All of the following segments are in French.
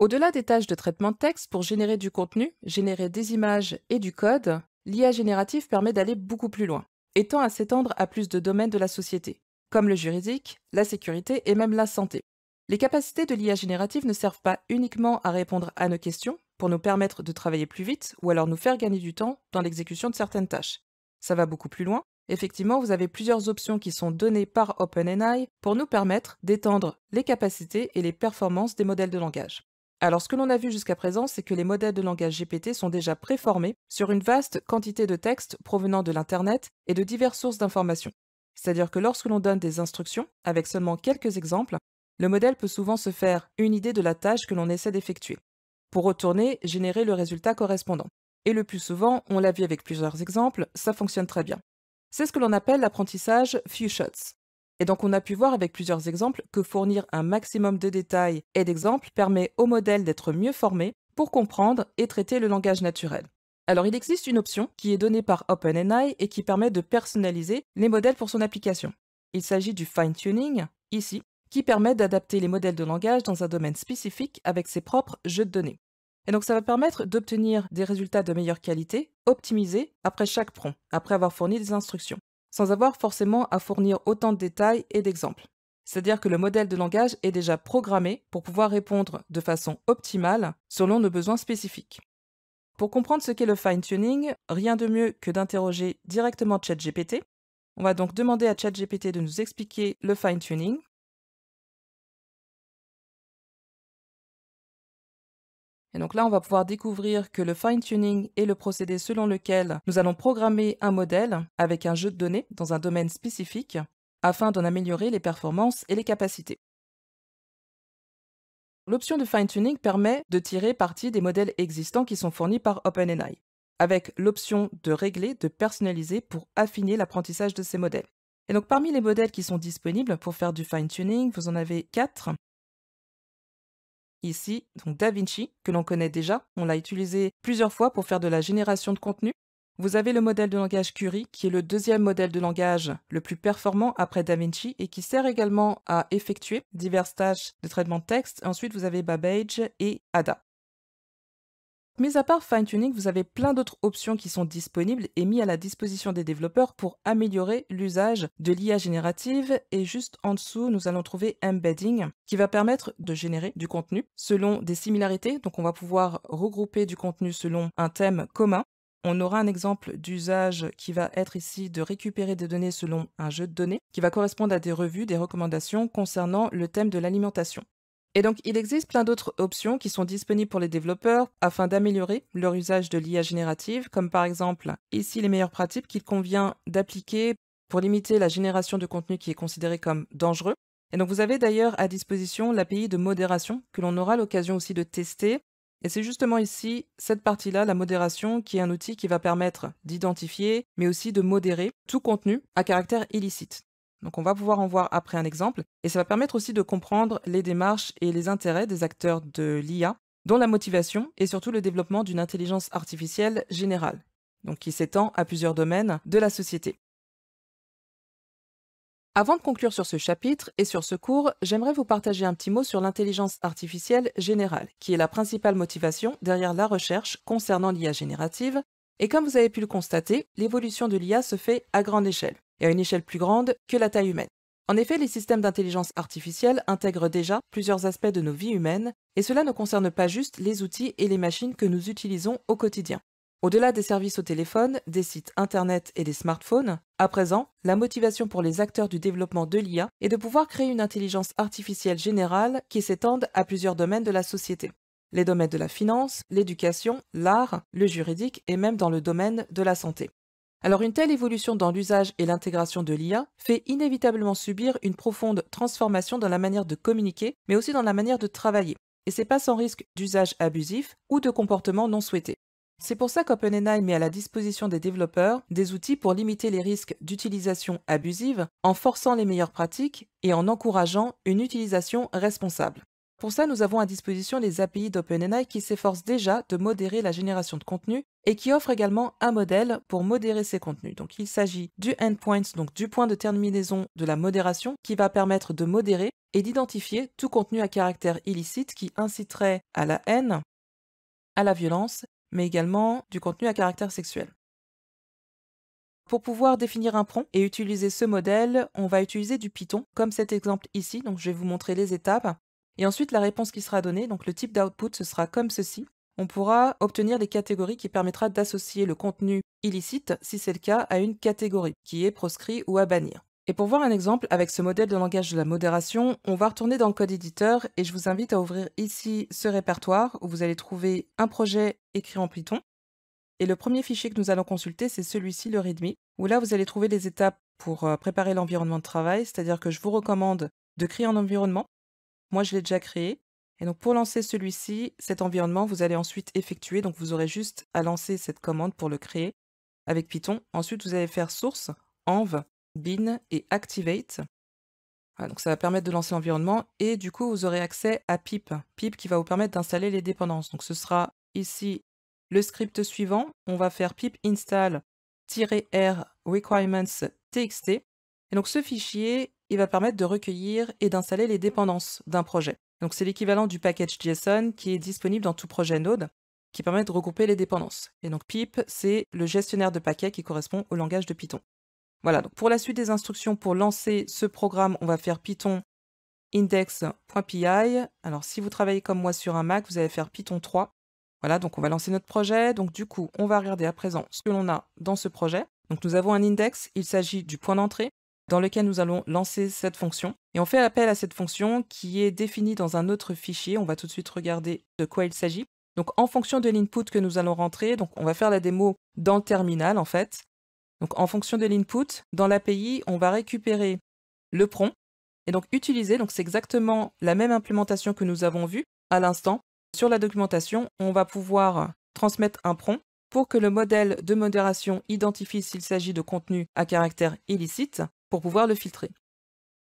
Au-delà des tâches de traitement de texte pour générer du contenu, générer des images et du code, l'IA générative permet d'aller beaucoup plus loin étant à s'étendre à plus de domaines de la société, comme le juridique, la sécurité et même la santé. Les capacités de l'IA générative ne servent pas uniquement à répondre à nos questions pour nous permettre de travailler plus vite ou alors nous faire gagner du temps dans l'exécution de certaines tâches. Ça va beaucoup plus loin. Effectivement, vous avez plusieurs options qui sont données par OpenAI pour nous permettre d'étendre les capacités et les performances des modèles de langage. Alors ce que l'on a vu jusqu'à présent, c'est que les modèles de langage GPT sont déjà préformés sur une vaste quantité de textes provenant de l'Internet et de diverses sources d'informations. C'est-à-dire que lorsque l'on donne des instructions, avec seulement quelques exemples, le modèle peut souvent se faire une idée de la tâche que l'on essaie d'effectuer, pour retourner générer le résultat correspondant. Et le plus souvent, on l'a vu avec plusieurs exemples, ça fonctionne très bien. C'est ce que l'on appelle l'apprentissage few shots. Et donc on a pu voir avec plusieurs exemples que fournir un maximum de détails et d'exemples permet au modèle d'être mieux formé pour comprendre et traiter le langage naturel. Alors il existe une option qui est donnée par OpenAI et qui permet de personnaliser les modèles pour son application. Il s'agit du fine-tuning, ici, qui permet d'adapter les modèles de langage dans un domaine spécifique avec ses propres jeux de données. Et donc ça va permettre d'obtenir des résultats de meilleure qualité, optimisés après chaque prompt, après avoir fourni des instructions sans avoir forcément à fournir autant de détails et d'exemples. C'est-à-dire que le modèle de langage est déjà programmé pour pouvoir répondre de façon optimale selon nos besoins spécifiques. Pour comprendre ce qu'est le fine-tuning, rien de mieux que d'interroger directement ChatGPT. On va donc demander à ChatGPT de nous expliquer le fine-tuning Et donc là, on va pouvoir découvrir que le fine-tuning est le procédé selon lequel nous allons programmer un modèle avec un jeu de données dans un domaine spécifique afin d'en améliorer les performances et les capacités. L'option de fine-tuning permet de tirer parti des modèles existants qui sont fournis par OpenAI, avec l'option de régler, de personnaliser pour affiner l'apprentissage de ces modèles. Et donc parmi les modèles qui sont disponibles pour faire du fine-tuning, vous en avez quatre ici, donc DaVinci, que l'on connaît déjà. On l'a utilisé plusieurs fois pour faire de la génération de contenu. Vous avez le modèle de langage Curie, qui est le deuxième modèle de langage le plus performant après DaVinci et qui sert également à effectuer diverses tâches de traitement de texte. Ensuite, vous avez Babbage et Ada. Mais à part Fine Tuning, vous avez plein d'autres options qui sont disponibles et mises à la disposition des développeurs pour améliorer l'usage de l'IA générative. Et juste en dessous, nous allons trouver Embedding, qui va permettre de générer du contenu selon des similarités. Donc on va pouvoir regrouper du contenu selon un thème commun. On aura un exemple d'usage qui va être ici de récupérer des données selon un jeu de données, qui va correspondre à des revues, des recommandations concernant le thème de l'alimentation. Et donc, il existe plein d'autres options qui sont disponibles pour les développeurs afin d'améliorer leur usage de l'IA générative, comme par exemple ici les meilleures pratiques qu'il convient d'appliquer pour limiter la génération de contenu qui est considéré comme dangereux. Et donc, vous avez d'ailleurs à disposition l'API de modération que l'on aura l'occasion aussi de tester. Et c'est justement ici, cette partie-là, la modération, qui est un outil qui va permettre d'identifier, mais aussi de modérer tout contenu à caractère illicite. Donc on va pouvoir en voir après un exemple, et ça va permettre aussi de comprendre les démarches et les intérêts des acteurs de l'IA, dont la motivation et surtout le développement d'une intelligence artificielle générale, donc qui s'étend à plusieurs domaines de la société. Avant de conclure sur ce chapitre et sur ce cours, j'aimerais vous partager un petit mot sur l'intelligence artificielle générale, qui est la principale motivation derrière la recherche concernant l'IA générative, et comme vous avez pu le constater, l'évolution de l'IA se fait à grande échelle et à une échelle plus grande que la taille humaine. En effet, les systèmes d'intelligence artificielle intègrent déjà plusieurs aspects de nos vies humaines, et cela ne concerne pas juste les outils et les machines que nous utilisons au quotidien. Au-delà des services au téléphone, des sites Internet et des smartphones, à présent, la motivation pour les acteurs du développement de l'IA est de pouvoir créer une intelligence artificielle générale qui s'étende à plusieurs domaines de la société. Les domaines de la finance, l'éducation, l'art, le juridique et même dans le domaine de la santé. Alors une telle évolution dans l'usage et l'intégration de l'IA fait inévitablement subir une profonde transformation dans la manière de communiquer, mais aussi dans la manière de travailler. Et c'est pas sans risque d'usage abusif ou de comportement non souhaité. C'est pour ça qu'OpenAI met à la disposition des développeurs des outils pour limiter les risques d'utilisation abusive en forçant les meilleures pratiques et en encourageant une utilisation responsable. Pour ça, nous avons à disposition les API d'OpenAI qui s'efforcent déjà de modérer la génération de contenu et qui offrent également un modèle pour modérer ces contenus. Donc il s'agit du endpoint, donc du point de terminaison de la modération qui va permettre de modérer et d'identifier tout contenu à caractère illicite qui inciterait à la haine, à la violence, mais également du contenu à caractère sexuel. Pour pouvoir définir un prompt et utiliser ce modèle, on va utiliser du Python, comme cet exemple ici. Donc je vais vous montrer les étapes. Et ensuite, la réponse qui sera donnée, donc le type d'output, ce sera comme ceci. On pourra obtenir des catégories qui permettra d'associer le contenu illicite, si c'est le cas, à une catégorie qui est proscrit ou à bannir. Et pour voir un exemple avec ce modèle de langage de la modération, on va retourner dans le code éditeur et je vous invite à ouvrir ici ce répertoire où vous allez trouver un projet écrit en Python. Et le premier fichier que nous allons consulter, c'est celui-ci, le README, où là, vous allez trouver les étapes pour euh, préparer l'environnement de travail, c'est-à-dire que je vous recommande de créer un environnement, moi, je l'ai déjà créé. Et donc, pour lancer celui-ci, cet environnement, vous allez ensuite effectuer. Donc, vous aurez juste à lancer cette commande pour le créer avec Python. Ensuite, vous allez faire source, env, bin et activate. donc, ça va permettre de lancer l'environnement. Et du coup, vous aurez accès à pip. Pip qui va vous permettre d'installer les dépendances. Donc, ce sera ici le script suivant. On va faire pip install-r requirements.txt. Et donc, ce fichier, il va permettre de recueillir et d'installer les dépendances d'un projet. Donc c'est l'équivalent du package JSON qui est disponible dans tout projet Node, qui permet de regrouper les dépendances. Et donc pip, c'est le gestionnaire de paquets qui correspond au langage de Python. Voilà, donc pour la suite des instructions pour lancer ce programme, on va faire python index.pi. Alors si vous travaillez comme moi sur un Mac, vous allez faire python 3. Voilà, donc on va lancer notre projet. Donc du coup, on va regarder à présent ce que l'on a dans ce projet. Donc nous avons un index, il s'agit du point d'entrée dans lequel nous allons lancer cette fonction. Et on fait appel à cette fonction qui est définie dans un autre fichier. On va tout de suite regarder de quoi il s'agit. Donc en fonction de l'input que nous allons rentrer, donc on va faire la démo dans le terminal en fait. Donc en fonction de l'input, dans l'API, on va récupérer le prompt et donc utiliser, donc c'est exactement la même implémentation que nous avons vue à l'instant. Sur la documentation, on va pouvoir transmettre un prompt pour que le modèle de modération identifie s'il s'agit de contenu à caractère illicite pour pouvoir le filtrer.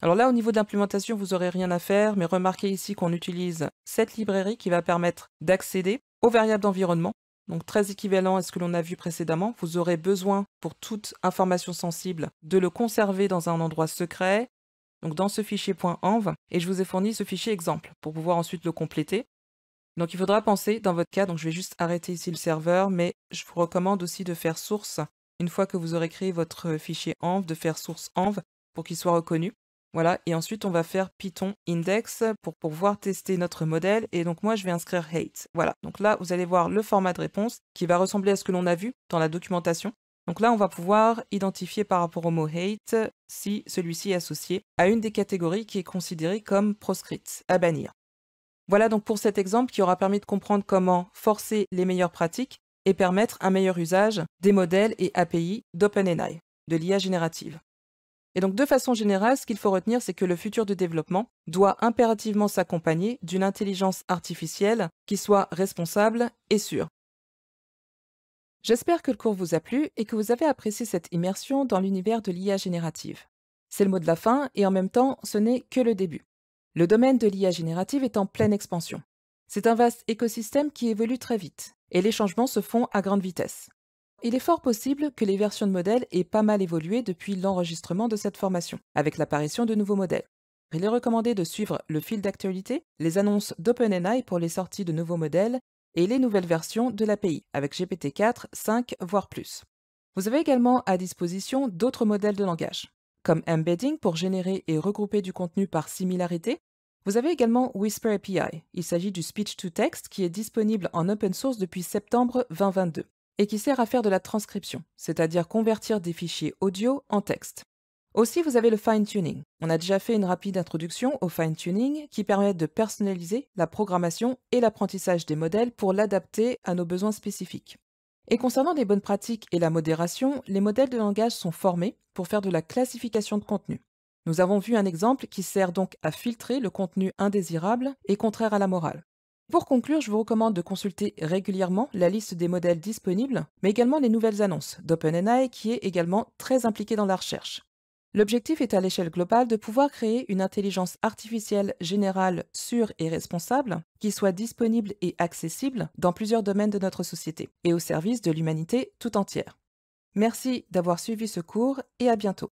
Alors là, au niveau de l'implémentation, vous n'aurez rien à faire, mais remarquez ici qu'on utilise cette librairie qui va permettre d'accéder aux variables d'environnement, donc très équivalent à ce que l'on a vu précédemment. Vous aurez besoin, pour toute information sensible, de le conserver dans un endroit secret, donc dans ce fichier .env, et je vous ai fourni ce fichier exemple pour pouvoir ensuite le compléter. Donc il faudra penser, dans votre cas, donc je vais juste arrêter ici le serveur, mais je vous recommande aussi de faire source une fois que vous aurez créé votre fichier env, de faire source env pour qu'il soit reconnu. Voilà, et ensuite on va faire Python index pour pouvoir tester notre modèle. Et donc moi je vais inscrire hate. Voilà, donc là vous allez voir le format de réponse qui va ressembler à ce que l'on a vu dans la documentation. Donc là on va pouvoir identifier par rapport au mot hate si celui-ci est associé à une des catégories qui est considérée comme proscrite, à bannir. Voilà donc pour cet exemple qui aura permis de comprendre comment forcer les meilleures pratiques et permettre un meilleur usage des modèles et API d'OpenAI, de l'IA générative. Et donc de façon générale, ce qu'il faut retenir, c'est que le futur de développement doit impérativement s'accompagner d'une intelligence artificielle qui soit responsable et sûre. J'espère que le cours vous a plu et que vous avez apprécié cette immersion dans l'univers de l'IA générative. C'est le mot de la fin et en même temps, ce n'est que le début. Le domaine de l'IA générative est en pleine expansion. C'est un vaste écosystème qui évolue très vite et les changements se font à grande vitesse. Il est fort possible que les versions de modèles aient pas mal évolué depuis l'enregistrement de cette formation, avec l'apparition de nouveaux modèles. Il est recommandé de suivre le fil d'actualité, les annonces d'OpenAI pour les sorties de nouveaux modèles et les nouvelles versions de l'API, avec GPT-4, 5, voire plus. Vous avez également à disposition d'autres modèles de langage, comme embedding pour générer et regrouper du contenu par similarité, vous avez également Whisper API. Il s'agit du speech-to-text qui est disponible en open source depuis septembre 2022 et qui sert à faire de la transcription, c'est-à-dire convertir des fichiers audio en texte. Aussi, vous avez le fine-tuning. On a déjà fait une rapide introduction au fine-tuning qui permet de personnaliser la programmation et l'apprentissage des modèles pour l'adapter à nos besoins spécifiques. Et concernant les bonnes pratiques et la modération, les modèles de langage sont formés pour faire de la classification de contenu. Nous avons vu un exemple qui sert donc à filtrer le contenu indésirable et contraire à la morale. Pour conclure, je vous recommande de consulter régulièrement la liste des modèles disponibles, mais également les nouvelles annonces d'OpenAI qui est également très impliquée dans la recherche. L'objectif est à l'échelle globale de pouvoir créer une intelligence artificielle générale sûre et responsable qui soit disponible et accessible dans plusieurs domaines de notre société et au service de l'humanité tout entière. Merci d'avoir suivi ce cours et à bientôt.